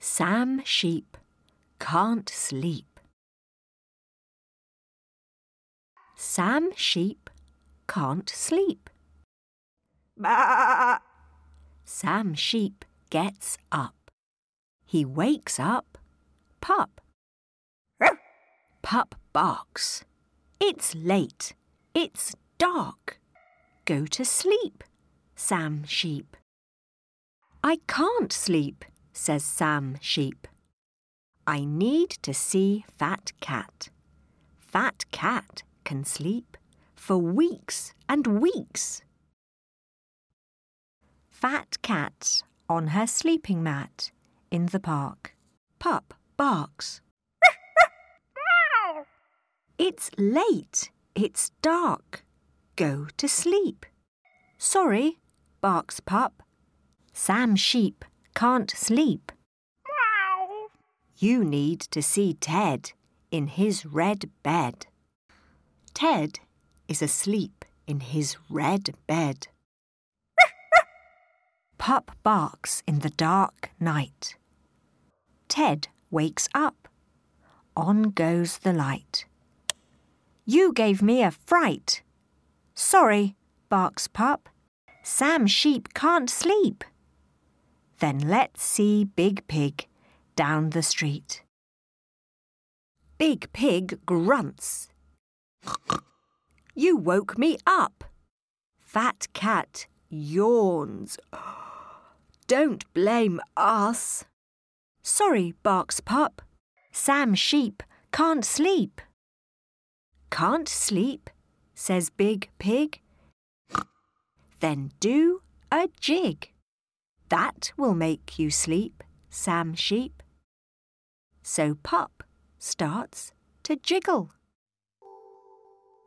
Sam Sheep can't sleep. Sam Sheep can't sleep. Sam Sheep gets up. He wakes up. Pup. Pup barks. It's late. It's dark. Go to sleep. Sam Sheep. I can't sleep, says Sam Sheep. I need to see Fat Cat. Fat Cat can sleep for weeks and weeks. Fat Cat's on her sleeping mat in the park. Pup barks. it's late. It's dark. Go to sleep. Sorry, barks Pup. Sam Sheep can't sleep. Meow. You need to see Ted in his red bed. Ted is asleep in his red bed. Pup barks in the dark night. Ted wakes up. On goes the light. You gave me a fright. Sorry, barks Pup. Sam Sheep can't sleep. Then let's see Big Pig down the street. Big Pig grunts. You woke me up. Fat Cat yawns. Don't blame us. Sorry, barks Pup. Sam Sheep can't sleep. Can't sleep, says Big Pig. Then do a jig. That will make you sleep, Sam Sheep. So Pup starts to jiggle.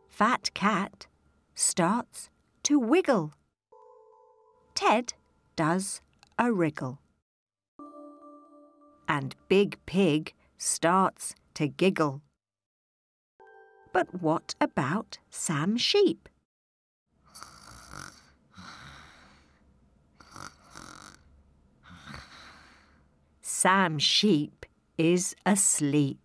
Fat Cat starts to wiggle. Ted does a wriggle. And Big Pig starts to giggle. But what about Sam Sheep? Sam Sheep is asleep.